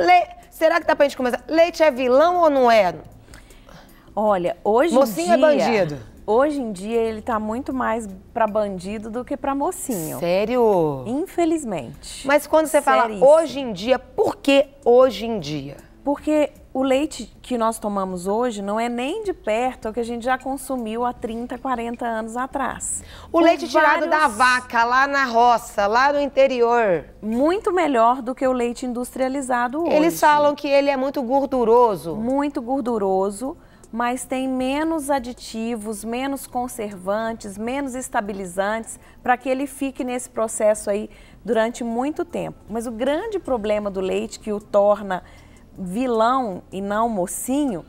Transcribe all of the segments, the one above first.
Le... Será que dá pra gente começar? Leite é vilão ou não é? Olha, hoje Mocinho em dia... Mocinho é bandido. Hoje em dia ele tá muito mais para bandido do que para mocinho. Sério? Infelizmente. Mas quando você Sério fala isso. hoje em dia, por que hoje em dia? Porque o leite que nós tomamos hoje não é nem de perto o que a gente já consumiu há 30, 40 anos atrás. O leite vários... tirado da vaca, lá na roça, lá no interior. Muito melhor do que o leite industrializado hoje. Eles falam que ele é muito gorduroso. Muito gorduroso, mas tem menos aditivos, menos conservantes, menos estabilizantes, para que ele fique nesse processo aí durante muito tempo. Mas o grande problema do leite que o torna vilão e não mocinho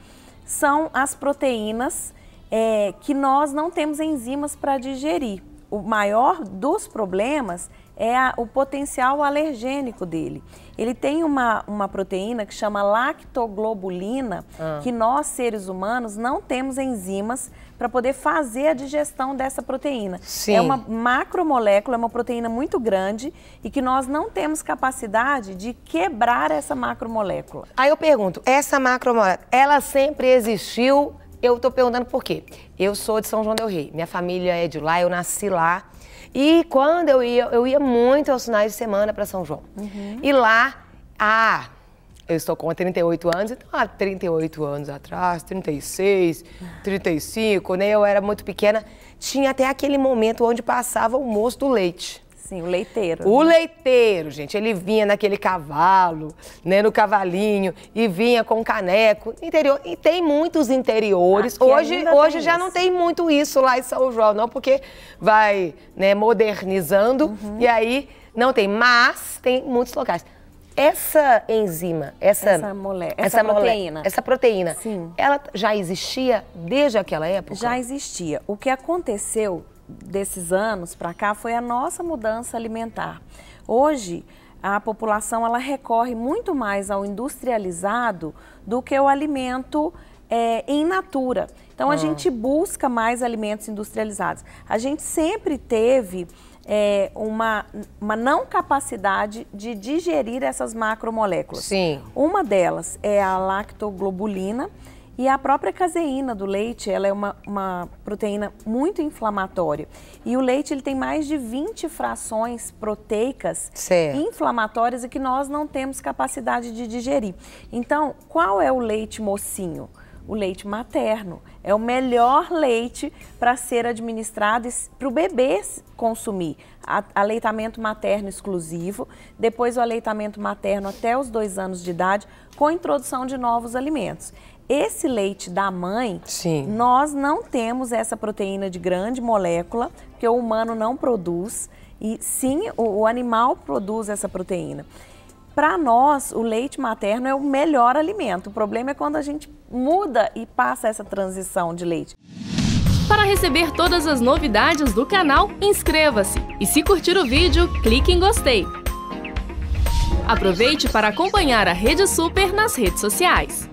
são as proteínas é, que nós não temos enzimas para digerir. O maior dos problemas é a, o potencial alergênico dele. Ele tem uma, uma proteína que chama lactoglobulina, ah. que nós, seres humanos, não temos enzimas para poder fazer a digestão dessa proteína. É Sim. É uma macromolécula, é uma proteína muito grande e que nós não temos capacidade de quebrar essa macromolécula. Aí eu pergunto, essa macromolécula, ela sempre existiu eu estou perguntando por quê. Eu sou de São João del Rei, minha família é de lá, eu nasci lá. E quando eu ia, eu ia muito aos finais de semana para São João. Uhum. E lá, ah, eu estou com 38 anos, então há 38 anos atrás, 36, 35, uhum. né, eu era muito pequena, tinha até aquele momento onde passava o moço do leite. Sim, o leiteiro. O né? leiteiro, gente. Ele vinha naquele cavalo, né, no cavalinho, e vinha com caneco. Interior. E tem muitos interiores. Aqui hoje hoje já isso. não tem muito isso lá em São João, não, porque vai né, modernizando uhum. e aí não tem. Mas tem muitos locais. Essa enzima, essa essa, mole, essa, essa proteína, mole, essa proteína, Sim. ela já existia desde aquela época? Já existia. O que aconteceu desses anos para cá foi a nossa mudança alimentar. Hoje, a população ela recorre muito mais ao industrializado do que ao alimento é, eh, em natura. Então, a ah. gente busca mais alimentos industrializados. A gente sempre teve é, uma, uma não capacidade de digerir essas macromoléculas. Sim. Uma delas é a lactoglobulina, e a própria caseína do leite, ela é uma, uma proteína muito inflamatória. E o leite, ele tem mais de 20 frações proteicas certo. inflamatórias e que nós não temos capacidade de digerir. Então, qual é o leite mocinho? o leite materno. É o melhor leite para ser administrado para o bebê consumir. A, aleitamento materno exclusivo, depois o aleitamento materno até os dois anos de idade, com introdução de novos alimentos. Esse leite da mãe, Sim. nós não temos essa proteína de grande molécula, que o humano não produz. E sim, o animal produz essa proteína. Para nós, o leite materno é o melhor alimento. O problema é quando a gente muda e passa essa transição de leite. Para receber todas as novidades do canal, inscreva-se. E se curtir o vídeo, clique em gostei. Aproveite para acompanhar a Rede Super nas redes sociais.